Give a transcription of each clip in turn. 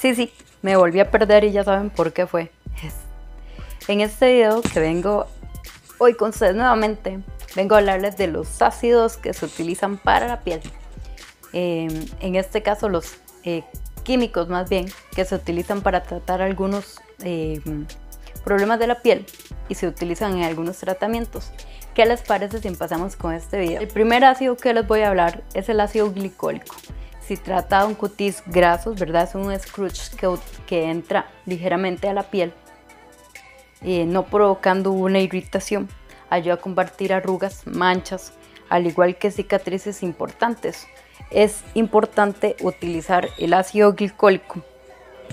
Sí, sí, me volví a perder y ya saben por qué fue. En este video que vengo hoy con ustedes nuevamente, vengo a hablarles de los ácidos que se utilizan para la piel. Em, en este caso, los eh, químicos más bien, que se utilizan para tratar algunos em, problemas de la piel y se utilizan en algunos tratamientos. ¿Qué les parece si empezamos con este video? El primer ácido que les voy a hablar es el ácido glicólico. Si trata de un cutis grasos, ¿verdad? Es un scrunch que, que entra ligeramente a la piel, eh, no provocando una irritación. Ayuda a combatir arrugas, manchas, al igual que cicatrices importantes. Es importante utilizar el ácido glicólico,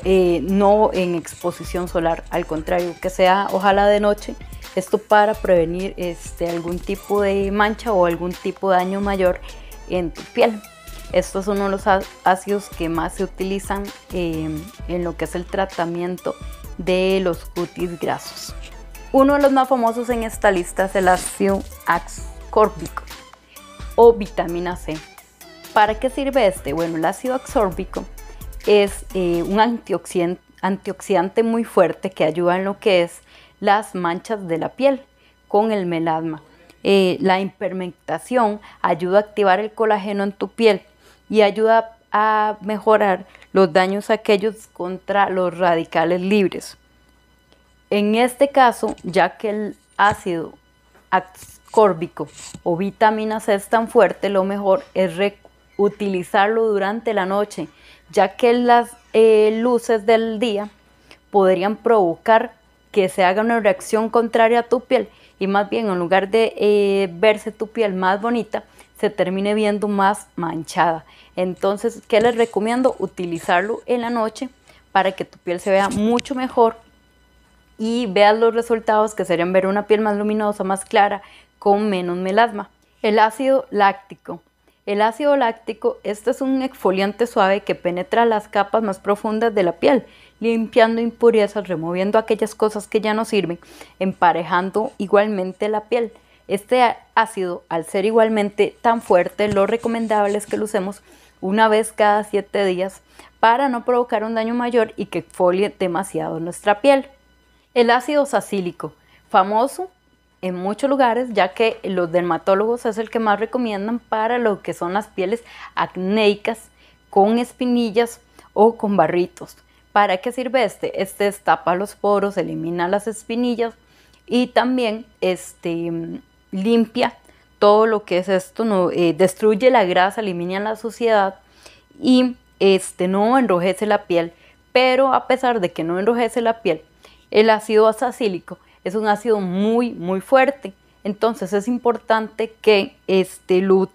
eh, no en exposición solar, al contrario, que sea ojalá de noche. Esto para prevenir este, algún tipo de mancha o algún tipo de daño mayor en tu piel. Estos son uno los ácidos que más se utilizan em, en lo que es el tratamiento de los cutis grasos. Uno de los más famosos en esta lista es el ácido ascórbico o vitamina C. ¿Para qué sirve este? Bueno, el ácido ascórbico es eh, un antioxidante, muy fuerte que ayuda en lo que es las manchas de la piel con el melasma. Eh, la impermectación ayuda a activar el colágeno en tu piel y ayuda a mejorar los daños aquellos contra los radicales libres. En este caso, ya que el ácido ascórbico o vitamina C es tan fuerte, lo mejor es utilizarlo durante la noche, ya que las eh, luces del día podrían provocar que se haga una reacción contraria a tu piel y más bien en lugar de eh, verse tu piel más bonita, se termine viendo más manchada. Entonces, ¿qué les recomiendo? Utilizarlo en la noche para que tu piel se vea mucho mejor y veas los resultados que serían ver una piel más luminosa, más clara, con menos melasma. El ácido láctico. El ácido láctico, este es un exfoliante suave que penetra las capas más profundas de la piel, limpiando impurezas, removiendo aquellas cosas que ya no sirven, emparejando igualmente la piel. Este ácido, al ser igualmente tan fuerte, lo recomendable es que lo usemos una vez cada 7 días para no provocar un daño mayor y que folie demasiado nuestra piel. El ácido sacílico, famoso en muchos lugares, ya que los dermatólogos es el que más recomiendan para lo que son las pieles acnéicas con espinillas o con barritos. ¿Para qué sirve este? Este destapa los poros, elimina las espinillas y también este limpia todo lo que es esto, eh, destruye la grasa, elimina la suciedad y este, no enrojece la piel. Pero a pesar de que no enrojece la piel, el ácido azacílico es un ácido muy, muy fuerte. Entonces es importante que este, lo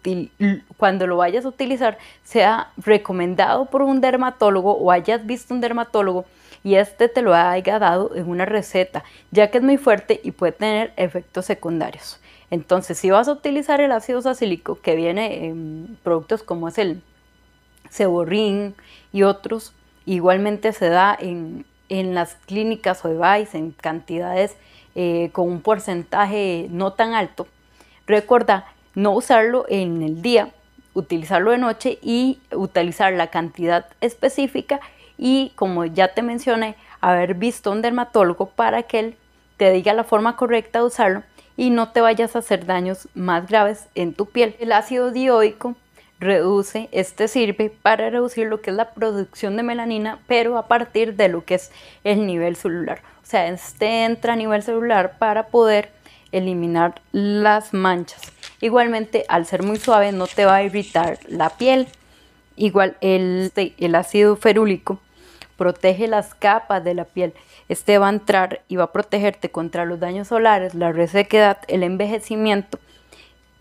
cuando lo vayas a utilizar sea recomendado por un dermatólogo o hayas visto un dermatólogo y este te lo haya dado en una receta, ya que es muy fuerte y puede tener efectos secundarios. Entonces, si vas a utilizar el ácido salicílico que viene en productos como es el ceborrín y otros, igualmente se da en, las clínicas o en cantidades eh, con un porcentaje no tan alto. Recuerda no usarlo en el día, utilizarlo de noche y utilizar la cantidad específica y como ya te mencioné, haber visto un dermatólogo para que él te diga la forma correcta de usarlo y no te vayas a hacer daños más graves en tu piel. El ácido dioico reduce, este sirve para reducir lo que es la producción de melanina, pero a partir de lo que es el nivel celular. O sea, este entra a nivel celular para poder eliminar las manchas. Igualmente, al ser muy suave, no te va a irritar la piel. Igual el, este, el ácido ferúlico protege las capas de la piel. Este va a entrar y va a protegerte contra los daños solares, la resequedad, el envejecimiento.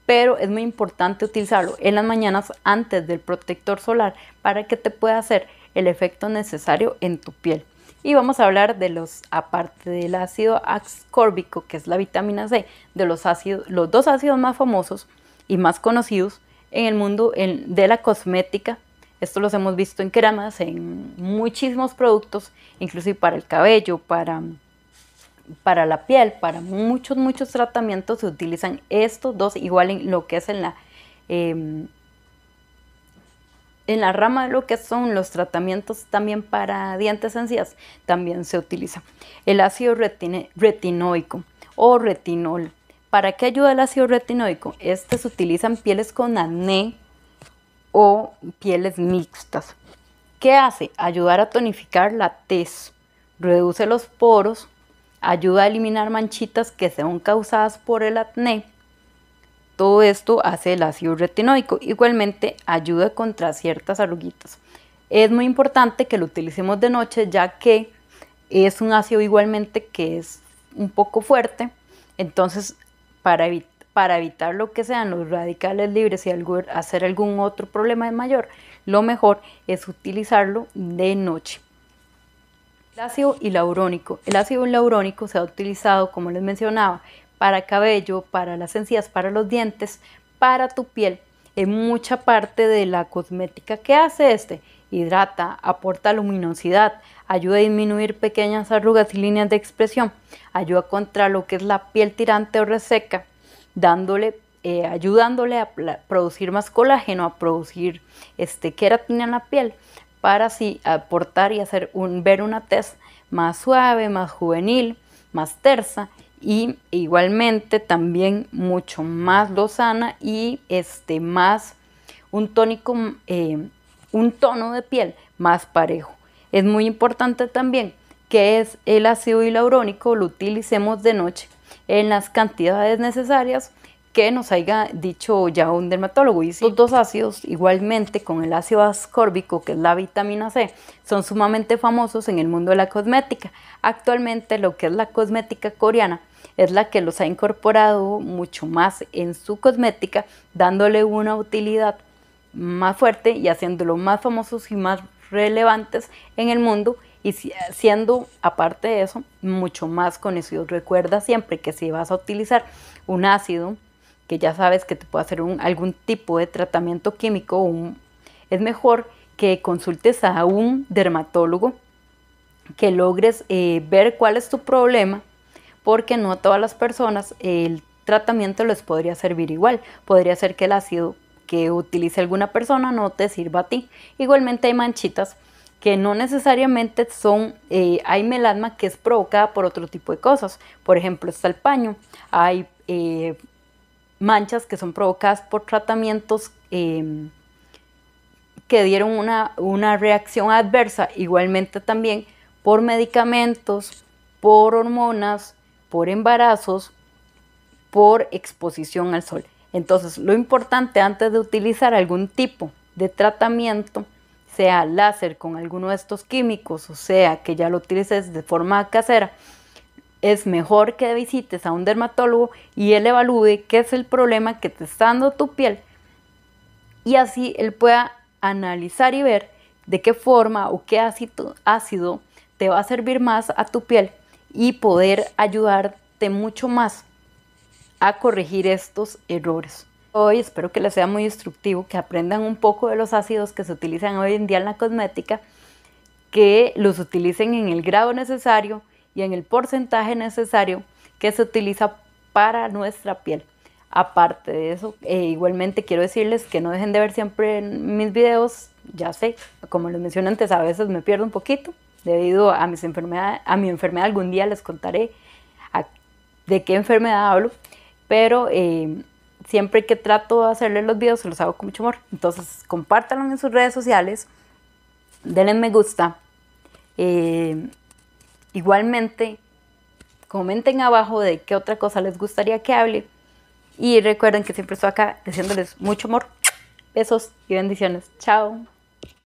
Pero es muy importante utilizarlo en las mañanas antes del protector solar para que te pueda hacer el efecto necesario en tu piel. Y vamos a hablar de los, aparte del ácido ascórbico, que es la vitamina C, de los, ácidos, los dos ácidos más famosos y más conocidos en el mundo de la cosmética esto los hemos visto en cremas, en muchísimos productos, inclusive para el cabello, para, para la piel, para muchos, muchos tratamientos se utilizan estos dos, igual en lo que es en la, em, en la rama de lo que son los tratamientos también para dientes encías, también se utiliza el ácido retinoico o retinol. ¿Para qué ayuda el ácido retinoico? Este se utilizan pieles con acné, o pieles mixtas. ¿Qué hace? Ayudar a tonificar la tez, reduce los poros, ayuda a eliminar manchitas que sean causadas por el acné. Todo esto hace el ácido retinoico. Igualmente ayuda contra ciertas arruguitas. Es muy importante que lo utilicemos de noche ya que es un ácido igualmente que es un poco fuerte. Entonces, para evitar para evitar lo que sean los radicales libres y hacer algún otro problema mayor, lo mejor es utilizarlo de noche. El ácido hialurónico. El ácido hialurónico se ha utilizado, como les mencionaba, para cabello, para las encías, para los dientes, para tu piel. En mucha parte de la cosmética que hace este, hidrata, aporta luminosidad, ayuda a disminuir pequeñas arrugas y líneas de expresión, ayuda contra lo que es la piel tirante o reseca, dándole, eh, ayudándole a producir más colágeno, a producir este, queratina en la piel, para así aportar y hacer un, ver una tez más suave, más juvenil, más tersa y igualmente también mucho más lozana y este más un tónico eh, un tono de piel más parejo es muy importante también que es el ácido hialurónico lo utilicemos de noche en las cantidades necesarias que nos haya dicho ya un dermatólogo. Y estos dos ácidos, igualmente con el ácido ascórbico, que es la vitamina C, son sumamente famosos en el mundo de la cosmética. Actualmente lo que es la cosmética coreana es la que los ha incorporado mucho más en su cosmética, dándole una utilidad más fuerte y haciéndolo más famosos y más relevantes en el mundo y siendo, aparte de eso, mucho más conocido. Recuerda siempre que si vas a utilizar un ácido, que ya sabes que te puede hacer algún tipo de tratamiento químico, es mejor que consultes a un dermatólogo, que logres eh, ver cuál es tu problema, porque no a todas las personas el tratamiento les podría servir igual. Podría ser que el ácido que utilice alguna persona no te sirva a ti. Igualmente hay manchitas que no necesariamente son, eh, hay melasma que es provocada por otro tipo de cosas. Por ejemplo, está el paño, hay eh, manchas que son provocadas por tratamientos em, que dieron una, una reacción adversa, igualmente también por medicamentos, por hormonas, por embarazos, por exposición al sol. Entonces, lo importante antes de utilizar algún tipo de tratamiento, sea láser con alguno de estos químicos, o sea, que ya lo utilices de forma casera, es mejor que visites a un dermatólogo y él evalúe qué es el problema que te está dando tu piel. Y así él pueda analizar y ver de qué forma o qué ácido, ácido te va a servir más a tu piel y poder ayudarte mucho más a corregir estos errores hoy, espero que les sea muy instructivo, que aprendan un poco de los ácidos que se utilizan hoy en día en la cosmética, que los utilicen en el grado necesario y en el porcentaje necesario que se utiliza para nuestra piel. Aparte de eso, e igualmente quiero decirles que no dejen de ver siempre mis videos, ya sé, como les mencioné antes, a veces me pierdo un poquito debido a, mis enfermedades, a mi enfermedad, algún día les contaré de qué enfermedad hablo, pero eh, siempre que trato de hacerles los videos, se los hago con mucho amor. Entonces, compártanlo en sus redes sociales, denle me gusta. Eh, igualmente, comenten abajo de qué otra cosa les gustaría que hable. Y recuerden que siempre estoy acá diciéndoles mucho amor, besos y bendiciones. Chao.